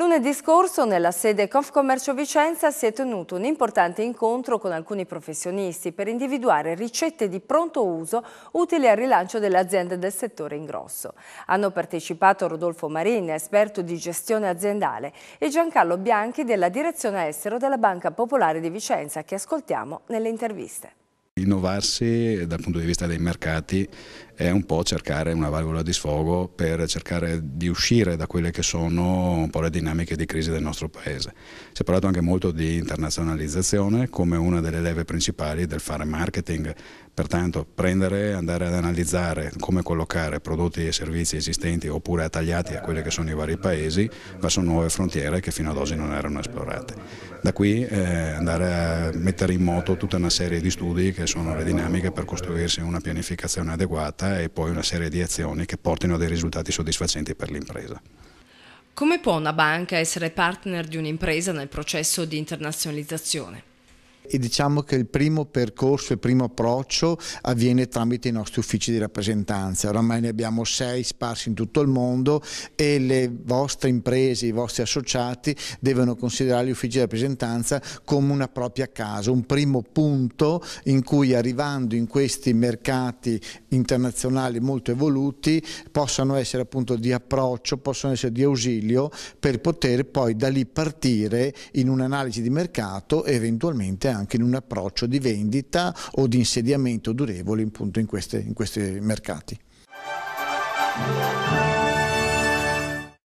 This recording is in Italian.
Lunedì scorso nella sede Confcommercio Vicenza si è tenuto un importante incontro con alcuni professionisti per individuare ricette di pronto uso utili al rilancio delle aziende del settore in grosso. Hanno partecipato Rodolfo Marini, esperto di gestione aziendale, e Giancarlo Bianchi della direzione estero della Banca Popolare di Vicenza che ascoltiamo nelle interviste. Innovarsi dal punto di vista dei mercati è un po' cercare una valvola di sfogo per cercare di uscire da quelle che sono un po' le dinamiche di crisi del nostro paese. Si è parlato anche molto di internazionalizzazione come una delle leve principali del fare marketing, pertanto prendere, andare ad analizzare come collocare prodotti e servizi esistenti oppure attagliati a quelli che sono i vari paesi verso nuove frontiere che fino ad oggi non erano esplorate. Da qui eh, andare a mettere in moto tutta una serie di studi che sono le dinamiche per costruirsi una pianificazione adeguata e poi una serie di azioni che portino a dei risultati soddisfacenti per l'impresa. Come può una banca essere partner di un'impresa nel processo di internazionalizzazione? e diciamo che il primo percorso, il primo approccio avviene tramite i nostri uffici di rappresentanza. Oramai ne abbiamo sei sparsi in tutto il mondo e le vostre imprese, i vostri associati devono considerare gli uffici di rappresentanza come una propria casa, un primo punto in cui arrivando in questi mercati internazionali molto evoluti possano essere appunto di approccio, possono essere di ausilio per poter poi da lì partire in un'analisi di mercato e eventualmente anche anche in un approccio di vendita o di insediamento durevole in, in questi mercati.